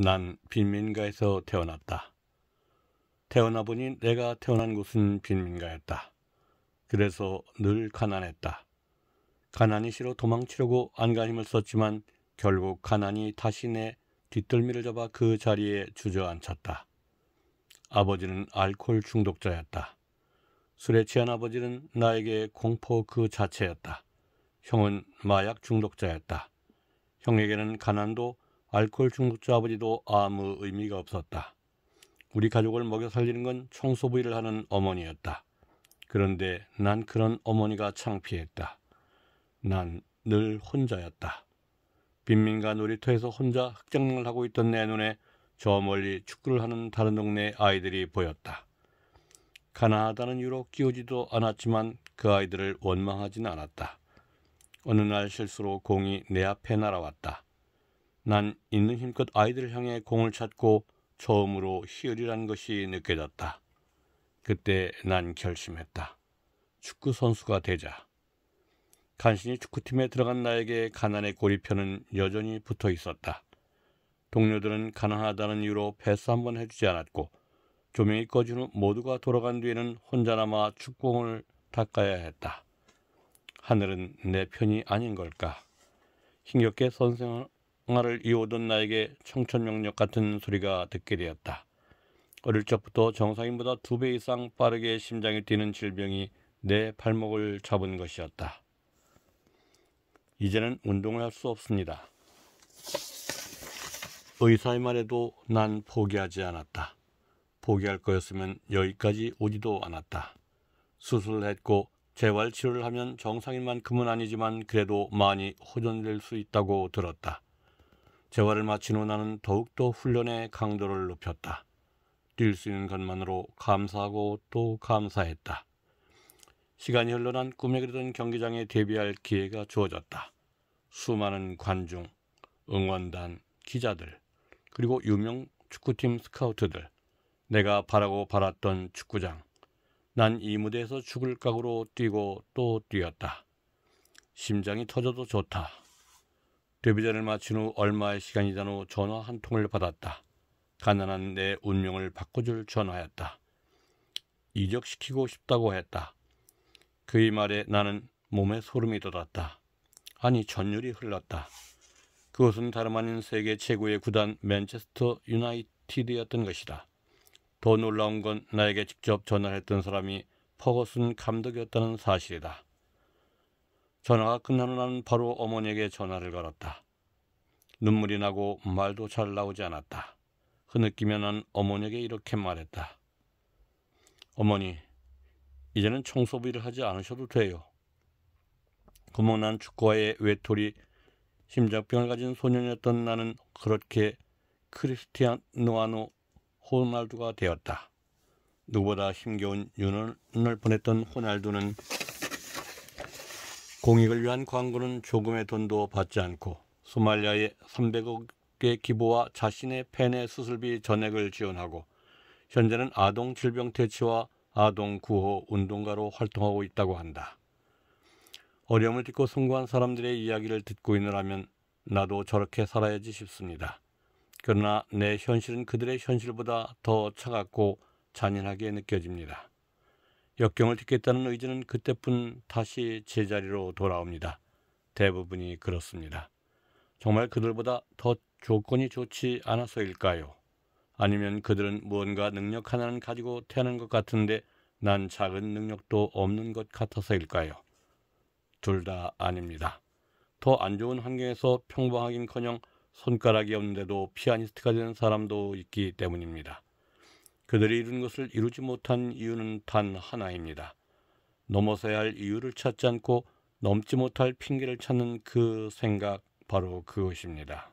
난 빈민가에서 태어났다. 태어나 보니 내가 태어난 곳은 빈민가였다. 그래서 늘 가난했다. 가난이 싫어 도망치려고 안간힘을 썼지만 결국 가난이 다시 내 뒷덜미를 잡아 그 자리에 주저앉혔다. 아버지는 알코올 중독자였다. 술에 취한 아버지는 나에게 공포 그 자체였다. 형은 마약 중독자였다. 형에게는 가난도 알코올 중독자 아버지도 아무 의미가 없었다. 우리 가족을 먹여 살리는 건 청소부일을 하는 어머니였다. 그런데 난 그런 어머니가 창피했다. 난 늘 혼자였다. 빈민가 놀이터에서 혼자 흑장난을 하고 있던 내 눈에 저 멀리 축구를 하는 다른 동네 아이들이 보였다. 가난하다는 이유로 끼우지도 않았지만 그 아이들을 원망하진 않았다. 어느 날 실수로 공이 내 앞에 날아왔다. 난 있는 힘껏 아이들을 향해 공을 찾고 처음으로 희열이란 것이 느껴졌다. 그때 난 결심했다. 축구 선수가 되자. 간신히 축구팀에 들어간 나에게 가난의 고리표는 여전히 붙어 있었다. 동료들은 가난하다는 이유로 패스 한번 해주지 않았고 조명이 꺼진 후 모두가 돌아간 뒤에는 혼자 남아 축공을 닦아야 했다. 하늘은 내 편이 아닌 걸까? 힘겹게 선생을 나를 이오던 나에게 청천명력 같은 소리가 듣게 되었다. 어릴 적부터 정상인보다 두 배 이상 빠르게 심장이 뛰는 질병이 내 발목을 잡은 것이었다. 이제는 운동을 할 수 없습니다. 의사의 말에도 난 포기하지 않았다. 포기할 거였으면 여기까지 오지도 않았다. 수술을 했고 재활치료를 하면 정상인만큼은 아니지만 그래도 많이 호전될 수 있다고 들었다. 재활을 마친 후 나는 더욱더 훈련의 강도를 높였다. 뛸 수 있는 것만으로 감사하고 또 감사했다. 시간이 흘러 난 꿈에 그리던 경기장에 데뷔할 기회가 주어졌다. 수많은 관중, 응원단, 기자들, 그리고 유명 축구팀 스카우트들, 내가 바라고 바랐던 축구장. 난 이 무대에서 죽을 각오로 뛰고 또 뛰었다. 심장이 터져도 좋다. 예비전을 마친 후 얼마의 시간이 지난 후 전화 한 통을 받았다. 가난한 내 운명을 바꿔줄 전화였다. 이적시키고 싶다고 했다. 그의 말에 나는 몸에 소름이 돋았다. 아니 전율이 흘렀다. 그것은 다름 아닌 세계 최고의 구단 맨체스터 유나이티드였던 것이다. 더 놀라운 건 나에게 직접 전화 했던 사람이 퍼거슨 감독이었다는 사실이다. 전화가 끝나는 날 바로 어머니에게 전화를 걸었다. 눈물이 나고 말도 잘 나오지 않았다. 흐느끼며 그 난 어머니에게 이렇게 말했다. 어머니, 이제는 청소부일을 하지 않으셔도 돼요. 구멍난 축구화의 외톨이 심장병을 가진 소년이었던 나는 그렇게 크리스티안노아노 호날두가 되었다. 누구보다 힘겨운 유년을 보냈던 호날두는 공익을 위한 광고는 조금의 돈도 받지 않고 소말리아의 300억의 기부와 자신의 팬의 수술비 전액을 지원하고 현재는 아동 질병 퇴치와 아동 구호 운동가로 활동하고 있다고 한다. 어려움을 딛고 성공한 사람들의 이야기를 듣고 있느라면 나도 저렇게 살아야지 싶습니다. 그러나 내 현실은 그들의 현실보다 더 차갑고 잔인하게 느껴집니다. 역경을 딛겠다는 의지는 그때뿐 다시 제자리로 돌아옵니다. 대부분이 그렇습니다. 정말 그들보다 더 조건이 좋지 않아서일까요? 아니면 그들은 무언가 능력 하나는 가지고 태어난 것 같은데 난 작은 능력도 없는 것 같아서일까요? 둘 다 아닙니다. 더 안 좋은 환경에서 평범하긴커녕 손가락이 없는데도 피아니스트가 되는 사람도 있기 때문입니다. 그들이 이런 것을 이루지 못한 이유는 단 하나입니다. 넘어서야 할 이유를 찾지 않고 넘지 못할 핑계를 찾는 그 생각 바로 그것입니다.